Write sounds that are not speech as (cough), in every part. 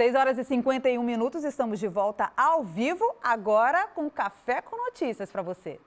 6 horas e 51 minutos, estamos de volta ao vivo, agora com Café com Notícias para você.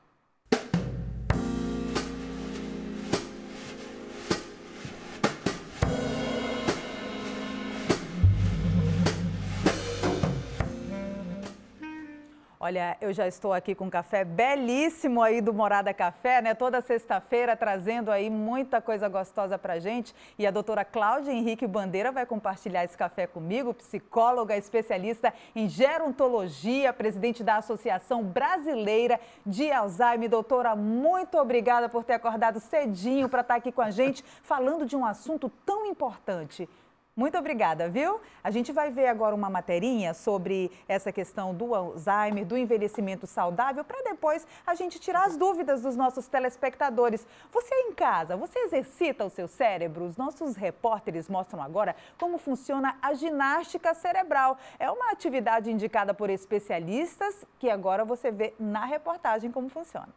Olha, eu já estou aqui com um café belíssimo aí do Morada Café, né? Toda sexta-feira trazendo aí muita coisa gostosa pra gente. E a doutora Cláudia Henrique Bandeira vai compartilhar esse café comigo, psicóloga, especialista em gerontologia, presidente da Associação Brasileira de Alzheimer. Doutora, muito obrigada por ter acordado cedinho para estar tá aqui com a gente, falando de um assunto tão importante. Muito obrigada, viu? A gente vai ver agora uma materinha sobre essa questão do Alzheimer, do envelhecimento saudável, para depois a gente tirar as dúvidas dos nossos telespectadores. Você em casa, você exercita o seu cérebro? Os nossos repórteres mostram agora como funciona a ginástica cerebral. É uma atividade indicada por especialistas que agora você vê na reportagem como funciona.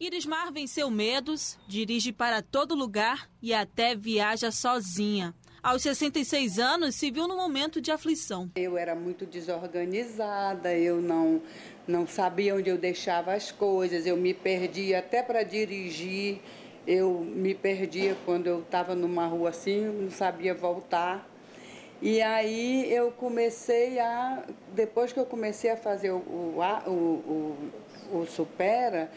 Iris Mar venceu medos, dirige para todo lugar e até viaja sozinha aos 66 anos, se viu num momento de aflição. Eu era muito desorganizada, eu não, não sabia onde eu deixava as coisas, eu me perdia até para dirigir, eu me perdia quando eu estava numa rua assim, não sabia voltar. E aí eu comecei a, depois que eu comecei a fazer o, o, o, o, o Supera,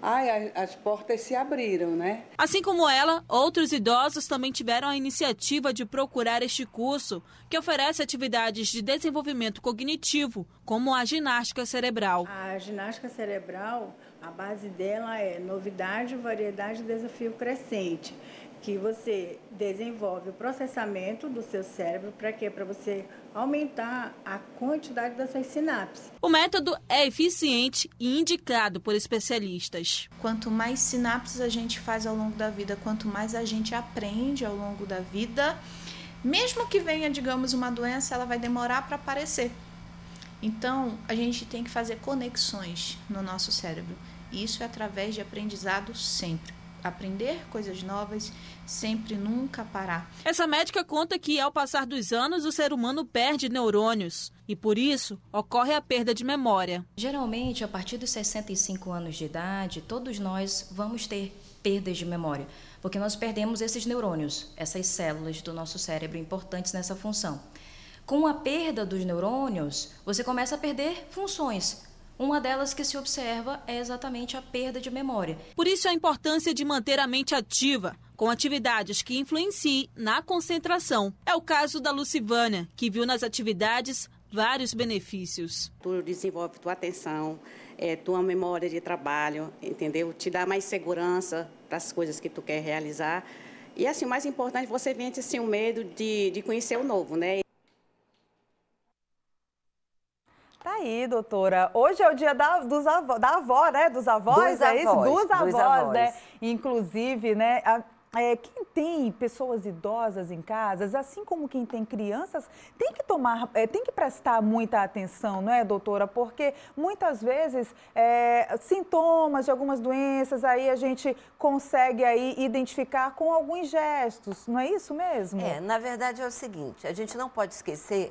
Ai, as portas se abriram, né? Assim como ela, outros idosos também tiveram a iniciativa de procurar este curso, que oferece atividades de desenvolvimento cognitivo, como a ginástica cerebral. A ginástica cerebral, a base dela é novidade, variedade e desafio crescente, que você desenvolve o processamento do seu cérebro para quê? Para você aumentar a quantidade dessas sinapses. O método é eficiente e indicado por especialistas. Quanto mais sinapses a gente faz ao longo da vida, quanto mais a gente aprende ao longo da vida, mesmo que venha, digamos, uma doença, ela vai demorar para aparecer. Então, a gente tem que fazer conexões no nosso cérebro. Isso é através de aprendizado sempre aprender coisas novas, sempre nunca parar. Essa médica conta que ao passar dos anos o ser humano perde neurônios e por isso ocorre a perda de memória. Geralmente, a partir dos 65 anos de idade, todos nós vamos ter perdas de memória, porque nós perdemos esses neurônios, essas células do nosso cérebro importantes nessa função. Com a perda dos neurônios, você começa a perder funções, uma delas que se observa é exatamente a perda de memória. Por isso, a importância de manter a mente ativa, com atividades que influenciem na concentração. É o caso da Lucivânia, que viu nas atividades vários benefícios. Tu desenvolve tua atenção, é, tua memória de trabalho, entendeu? Te dá mais segurança para as coisas que tu quer realizar. E assim, o mais importante, você vence assim, o medo de, de conhecer o novo, né? aí, doutora. Hoje é o dia da, dos avó, da avó, né? Dos avós, dos é avós, isso? Dos, dos avós, né? avós, né? Inclusive, né? A... É, quem tem pessoas idosas em casas, assim como quem tem crianças, tem que tomar, é, tem que prestar muita atenção, não é, doutora? Porque muitas vezes é, sintomas de algumas doenças aí a gente consegue aí identificar com alguns gestos, não é isso mesmo? É, na verdade é o seguinte, a gente não pode esquecer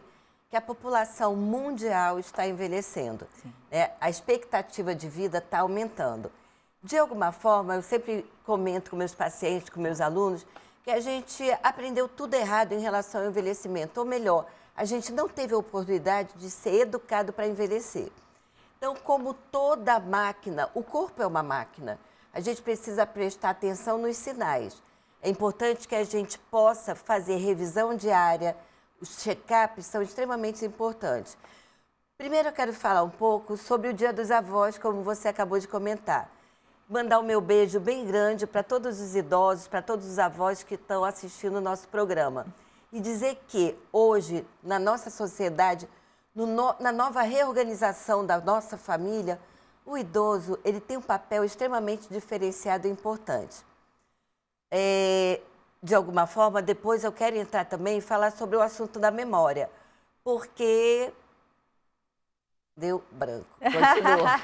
que a população mundial está envelhecendo. Né? A expectativa de vida está aumentando. De alguma forma, eu sempre comento com meus pacientes, com meus alunos, que a gente aprendeu tudo errado em relação ao envelhecimento. Ou melhor, a gente não teve a oportunidade de ser educado para envelhecer. Então, como toda máquina, o corpo é uma máquina. A gente precisa prestar atenção nos sinais. É importante que a gente possa fazer revisão diária, os check-ups são extremamente importantes. Primeiro, eu quero falar um pouco sobre o Dia dos Avós, como você acabou de comentar. Mandar o meu beijo bem grande para todos os idosos, para todos os avós que estão assistindo o nosso programa. E dizer que hoje, na nossa sociedade, no, na nova reorganização da nossa família, o idoso ele tem um papel extremamente diferenciado e importante. É, de alguma forma, depois eu quero entrar também e falar sobre o assunto da memória, porque deu branco. (laughs) Continua.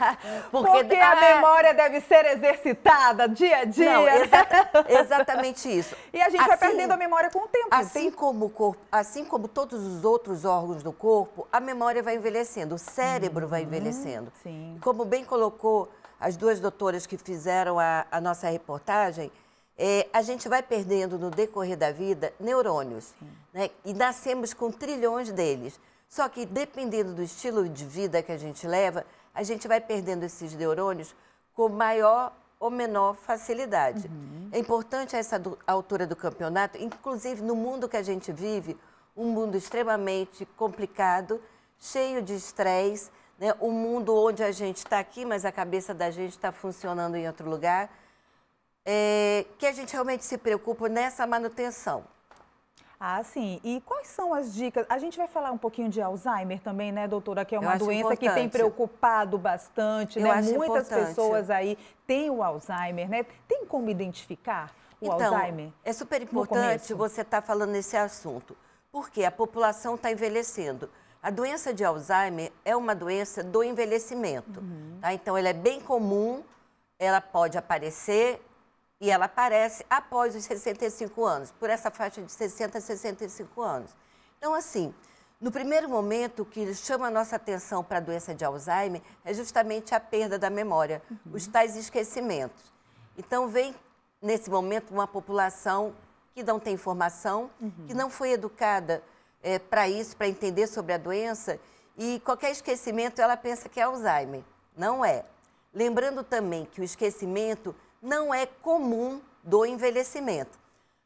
Porque, porque a ah, é. memória deve ser exercitada dia a dia. Não, exata, (laughs) exatamente isso. E a gente assim, vai perdendo a memória com o tempo. Assim como o corpo, assim como todos os outros órgãos do corpo, a memória vai envelhecendo, o cérebro vai uhum, envelhecendo. Sim. Como bem colocou as duas doutoras que fizeram a, a nossa reportagem, é, a gente vai perdendo no decorrer da vida neurônios. Né? E nascemos com trilhões deles. Só que dependendo do estilo de vida que a gente leva, a gente vai perdendo esses neurônios com maior ou menor facilidade. Uhum. É importante a essa do, a altura do campeonato, inclusive no mundo que a gente vive, um mundo extremamente complicado, cheio de estresse, né? um mundo onde a gente está aqui, mas a cabeça da gente está funcionando em outro lugar é, que a gente realmente se preocupa nessa manutenção. Ah, sim. E quais são as dicas? A gente vai falar um pouquinho de Alzheimer também, né, doutora? Que é uma doença importante. que tem preocupado bastante, Eu né? Muitas importante. pessoas aí têm o Alzheimer, né? Tem como identificar o então, Alzheimer? É super importante você estar tá falando nesse assunto, porque a população está envelhecendo. A doença de Alzheimer é uma doença do envelhecimento. Uhum. Tá? Então, ela é bem comum, ela pode aparecer e ela aparece após os 65 anos, por essa faixa de 60 a 65 anos. Então, assim, no primeiro momento, o que chama a nossa atenção para a doença de Alzheimer é justamente a perda da memória, uhum. os tais esquecimentos. Então, vem nesse momento uma população que não tem informação, uhum. que não foi educada é, para isso, para entender sobre a doença, e qualquer esquecimento ela pensa que é Alzheimer. Não é. Lembrando também que o esquecimento não é comum do envelhecimento.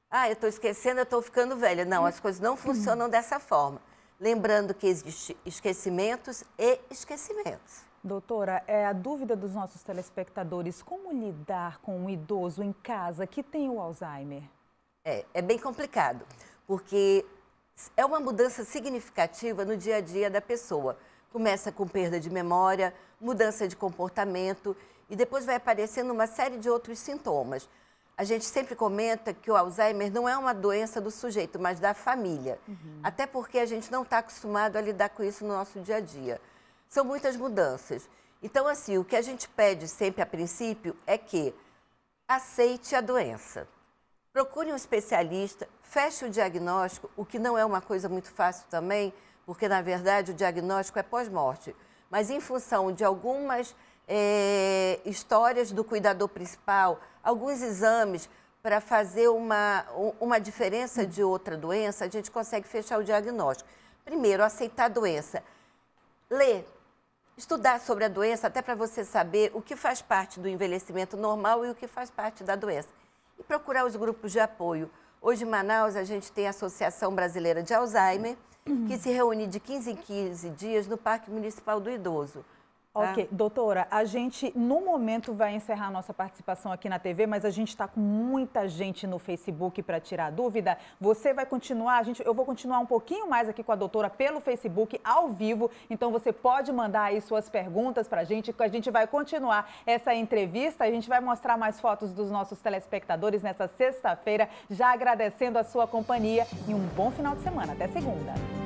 Ah, eu estou esquecendo, eu estou ficando velha. Não, as coisas não funcionam dessa forma. Lembrando que existem esquecimentos e esquecimentos. Doutora, é a dúvida dos nossos telespectadores, como lidar com um idoso em casa que tem o Alzheimer? É, é bem complicado, porque é uma mudança significativa no dia a dia da pessoa. Começa com perda de memória, mudança de comportamento e depois vai aparecendo uma série de outros sintomas. A gente sempre comenta que o Alzheimer não é uma doença do sujeito, mas da família. Uhum. Até porque a gente não está acostumado a lidar com isso no nosso dia a dia. São muitas mudanças. Então, assim, o que a gente pede sempre a princípio é que aceite a doença. Procure um especialista, feche o diagnóstico, o que não é uma coisa muito fácil também, porque, na verdade, o diagnóstico é pós-morte. Mas em função de algumas é, histórias do cuidador principal, alguns exames para fazer uma, uma diferença de outra doença, a gente consegue fechar o diagnóstico. Primeiro, aceitar a doença. Ler, estudar sobre a doença, até para você saber o que faz parte do envelhecimento normal e o que faz parte da doença. E procurar os grupos de apoio. Hoje em Manaus a gente tem a Associação Brasileira de Alzheimer, que se reúne de 15 em 15 dias no Parque Municipal do Idoso. Ok, ah. doutora, a gente no momento vai encerrar nossa participação aqui na TV, mas a gente está com muita gente no Facebook para tirar dúvida. Você vai continuar, a gente, eu vou continuar um pouquinho mais aqui com a doutora pelo Facebook, ao vivo. Então você pode mandar aí suas perguntas para a gente, que a gente vai continuar essa entrevista. A gente vai mostrar mais fotos dos nossos telespectadores nessa sexta-feira, já agradecendo a sua companhia e um bom final de semana. Até segunda.